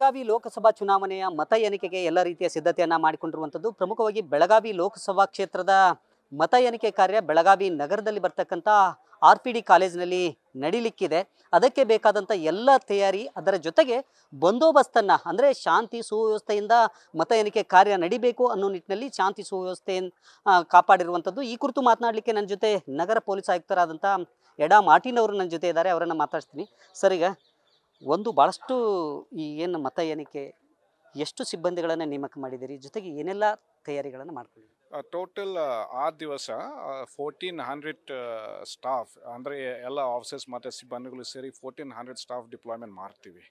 ಬೆಳಗಾವಿ ಲೋಕಸಭಾ ಚುನಾವಣೆಯ ಮತ ಎಣಿಕೆಗೆ ಎಲ್ಲ ರೀತಿಯ ಸಿದ್ಧತೆಯನ್ನು ಮಾಡಿಕೊಂಡಿರುವಂಥದ್ದು ಪ್ರಮುಖವಾಗಿ ಬೆಳಗಾವಿ ಲೋಕಸಭಾ ಕ್ಷೇತ್ರದ ಮತ ಎಣಿಕೆ ಕಾರ್ಯ ಬೆಳಗಾವಿ ನಗರದಲ್ಲಿ ಬರ್ತಕ್ಕಂಥ ಆರ್ ಪಿ ಡಿ ಕಾಲೇಜಿನಲ್ಲಿ ನಡೀಲಿಕ್ಕಿದೆ ಅದಕ್ಕೆ ಬೇಕಾದಂಥ ಎಲ್ಲ ತಯಾರಿ ಅದರ ಜೊತೆಗೆ ಬಂದೋಬಸ್ತನ್ನು ಅಂದರೆ ಶಾಂತಿ ಸುವ್ಯವಸ್ಥೆಯಿಂದ ಮತ ಎಣಿಕೆ ಕಾರ್ಯ ನಡಿಬೇಕು ಅನ್ನೋ ನಿಟ್ಟಿನಲ್ಲಿ ಶಾಂತಿ ಸುವ್ಯವಸ್ಥೆಯನ್ನು ಕಾಪಾಡಿರುವಂಥದ್ದು ಈ ಕುರಿತು ಮಾತನಾಡಲಿಕ್ಕೆ ನನ್ನ ಜೊತೆ ನಗರ ಪೊಲೀಸ್ ಆಯುಕ್ತರಾದಂಥ ಎಡಾ ಮಾರ್ಟಿನ್ ಅವರು ನನ್ನ ಜೊತೆ ಇದ್ದಾರೆ ಅವರನ್ನು ಮಾತಾಡ್ತೀನಿ ಸರಿಗ ಒಂದು ಭಾಳಷ್ಟು ಈ ಏನು ಮತ ಎಣಿಕೆ ಎಷ್ಟು ಸಿಬ್ಬಂದಿಗಳನ್ನು ನೇಮಕ ಮಾಡಿದ್ದೀರಿ ಜೊತೆಗೆ ಏನೆಲ್ಲ ತಯಾರಿಗಳನ್ನು ಮಾಡ್ಕೊಂಡಿದ್ದೀರಿ ಟೋಟಲ್ ಆ ದಿವಸ ಫೋರ್ಟೀನ್ ಹಂಡ್ರೆಡ್ ಸ್ಟಾಫ್ ಅಂದರೆ ಎಲ್ಲ ಆಫೀಸಸ್ ಮತ್ತು ಸಿಬ್ಬಂದಿಗಳು ಸೇರಿ ಫೋರ್ಟೀನ್ ಹಂಡ್ರೆಡ್ ಸ್ಟಾಫ್ ಡಿಪ್ಲಾಯ್ಮೆಂಟ್ ಮಾಡ್ತೀವಿ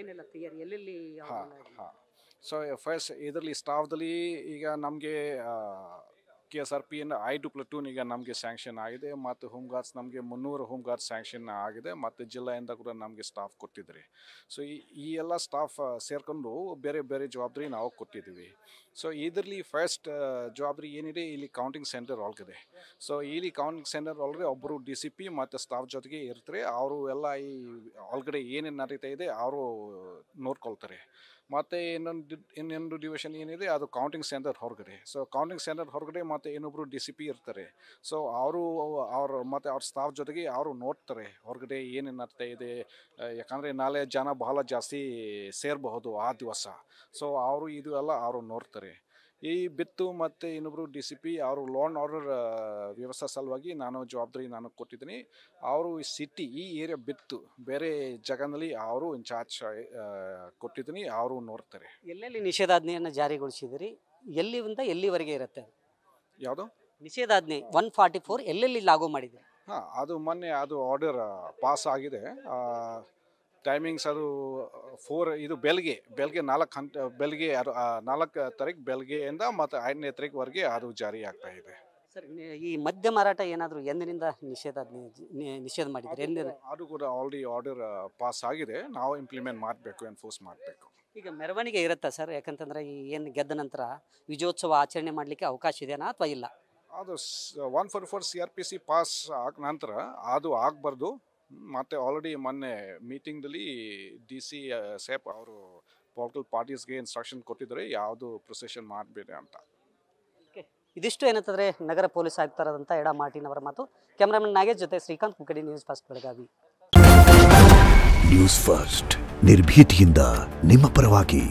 ಏನೆಲ್ಲ ತಯಾರಿ ಎಲ್ಲೆಲ್ಲಿ ಹಾಂ ಹಾಂ ಸೊ ಫಸ್ಟ್ ಇದರಲ್ಲಿ ಸ್ಟಾಫ್ದಲ್ಲಿ ಈಗ ನಮಗೆ K S R P I two platoon ಈಗ ನಮಗೆ ಸ್ಯಾಂಕ್ಷನ್ ಆಗಿದೆ ಮತ್ತು ಹೋಮ್ ಗಾರ್ಡ್ಸ್ ನಮಗೆ ಮುನ್ನೂರು ಹೋಮ್ ಗಾರ್ಡ್ಸ್ ಸ್ಯಾಂಕ್ಷನ್ ಆಗಿದೆ ಮತ್ತು ಜಿಲ್ಲೆಯಿಂದ ಕೂಡ ನಮಗೆ ಸ್ಟಾಫ್ ಕೊಟ್ಟಿದ್ರಿ ಸೊ ಈ ಈ ಎಲ್ಲ ಸ್ಟಾಫ್ ಸೇರ್ಕೊಂಡು ಬೇರೆ ಬೇರೆ ಜವಾಬ್ದಾರಿ ನಾವು ಕೊಟ್ಟಿದ್ದೀವಿ ಸೊ ಇದರಲ್ಲಿ ಫಸ್ಟ್ ಜವಾಬ್ದಾರಿ ಏನಿದೆ ಇಲ್ಲಿ ಕೌಂಟಿಂಗ್ ಸೆಂಟರ್ ಒಳಗಿದೆ ಸೊ ಇಲ್ಲಿ ಕೌಂಟಿಂಗ್ ಸೆಂಟರ್ ಒಳಗಡೆ ಒಬ್ಬರು ಡಿ ಸಿ ಪಿ ಮತ್ತು ಸ್ಟಾಫ್ ಜೊತೆಗೆ ಇರ್ತಾರೆ ಅವರು ಎಲ್ಲ ಈ ಒಳಗಡೆ ಏನೇನು ನಡೀತಾ ಇದೆ ಅವರು ನೋಡ್ಕೊಳ್ತಾರೆ ಮತ್ತು ಇನ್ನೊಂದು ಇನ್ನೊಂದು ಡಿವಿಷನ್ ಏನಿದೆ ಅದು ಕೌಂಟಿಂಗ್ ಸೆಂಟರ್ ಹೊರಗಡೆ ಸೊ ಕೌಂಟಿಂಗ್ ಸೆಂಟರ್ ಹೊರಗಡೆ ಮತ್ತು ಇನ್ನೊಬ್ಬರು ಡಿ ಸಿ ಪಿ ಇರ್ತಾರೆ ಸೊ ಅವರು ಅವ್ರ ಮತ್ತು ಅವ್ರ ಸ್ಟಾಫ್ ಜೊತೆಗೆ ಅವರು ನೋಡ್ತಾರೆ ಹೊರಗಡೆ ಏನೇನು ಆಗ್ತಾ ಇದೆ ಯಾಕಂದರೆ ನಾಳೆ ಜನ ಬಹಳ ಜಾಸ್ತಿ ಸೇರಬಹುದು ಆ ದಿವಸ ಸೊ ಅವರು ಇದು ಎಲ್ಲ ಅವರು ನೋಡ್ತಾರೆ ಈ ಬಿತ್ತು ಮತ್ತು ಇನ್ನೊಬ್ಬರು ಡಿ ಸಿ ಪಿ ಅವರು ಲೋನ್ ಆರ್ಡರ್ ವ್ಯವಸ್ಥೆ ಸಲುವಾಗಿ ನಾನು ಜವಾಬ್ದಾರಿ ನಾನು ಕೊಟ್ಟಿದ್ದೀನಿ ಅವರು ಈ ಸಿಟಿ ಈ ಏರಿಯಾ ಬಿತ್ತು ಬೇರೆ ಜಾಗದಲ್ಲಿ ಅವರು ಇನ್ಚಾರ್ಜ್ ಕೊಟ್ಟಿದ್ದೀನಿ ಅವರು ನೋಡ್ತಾರೆ ಎಲ್ಲೆಲ್ಲಿ ನಿಷೇಧಾಜ್ಞೆಯನ್ನು ಜಾರಿಗೊಳಿಸಿದಿರಿ ಎಲ್ಲಿಂದ ಎಲ್ಲಿವರೆಗೆ ಇರುತ್ತೆ ಯಾವುದು ನಿಷೇಧಾಜ್ಞೆ ಒನ್ ಫಾರ್ಟಿ ಫೋರ್ ಎಲ್ಲೆಲ್ಲಿ ಲಾಗು ಮಾಡಿದೆ ಹಾಂ ಅದು ಮೊನ್ನೆ ಅದು ಆರ್ಡರ್ ಪಾಸ್ ಆಗಿದೆ ಟೈಮಿಂಗ್ಸ್ ಅದು ಫೋರ್ ಇದು ಬೆಳಗ್ಗೆ ಬೆಳಗ್ಗೆ ನಾಲ್ಕು ಹಂತ ಬೆಳಗ್ಗೆ ನಾಲ್ಕು ತಾರೀಕು ಬೆಳಗ್ಗೆಯಿಂದ ಮತ್ತು ಐದನೇ ತಾರೀಕುವರೆಗೆ ಅದು ಜಾರಿ ಆಗ್ತಾ ಇದೆ ಸರ್ ಈ ಮದ್ಯ ಮಾರಾಟ ಏನಾದರೂ ಎಂದಿನಿಂದ ನಿಷೇಧ ನಿಷೇಧ ಮಾಡಿದ್ರೆ ಎಂದಿನ ಅದು ಕೂಡ ಆಲ್ರೆಡಿ ಆರ್ಡರ್ ಪಾಸ್ ಆಗಿದೆ ನಾವು ಇಂಪ್ಲಿಮೆಂಟ್ ಮಾಡಬೇಕು ಎನ್ಫೋರ್ಸ್ ಮಾಡಬೇಕು ಈಗ ಮೆರವಣಿಗೆ ಇರುತ್ತಾ ಸರ್ ಯಾಕಂತಂದ್ರೆ ಈ ಏನು ಗೆದ್ದ ನಂತರ ವಿಜಯೋತ್ಸವ ಆಚರಣೆ ಮಾಡಲಿಕ್ಕೆ ಅವಕಾಶ ಇದೆಯಾ ಅಥವಾ ಇಲ್ಲ ಅದು one four four C R P C pass ಆದ ನಂತರ ಅದು ಆಗಬಾರ್ದು ಮತ್ತು ಆಲ್ರೆಡಿ ಮೊನ್ನೆ ಮೀಟಿಂಗ್ದಲ್ಲಿ ಡಿ ಸಿ ಸೇಪ್ ಅವರು ಪೊಲಿಟಿಕಲ್ ಪಾರ್ಟೀಸ್ಗೆ ಇನ್ಸ್ಟ್ರಕ್ಷನ್ ಕೊಟ್ಟಿದ್ದಾರೆ ಯಾವುದು ಪ್ರೊಸೆಷನ್ ಮಾಡಬೇಡಿ ಅಂತ ಇದಿಷ್ಟು ಏನಂತಂದ್ರೆ ನಗರ ಪೊಲೀಸ್ ಆಗ್ತಾರದಂತ ಎಡ ಮಾರ್ಟಿನ್ ಅವರ ಮಾತು ಕ್ಯಾಮ್ರಾಮನ್ ನಾಗೇಶ್ ಜೊತೆ Srikanth Kukadi news first Belagavi news first ನಿರ್ಭೀತಿಯಿಂದ ನಿಮ್ಮ ಪರವಾಗಿ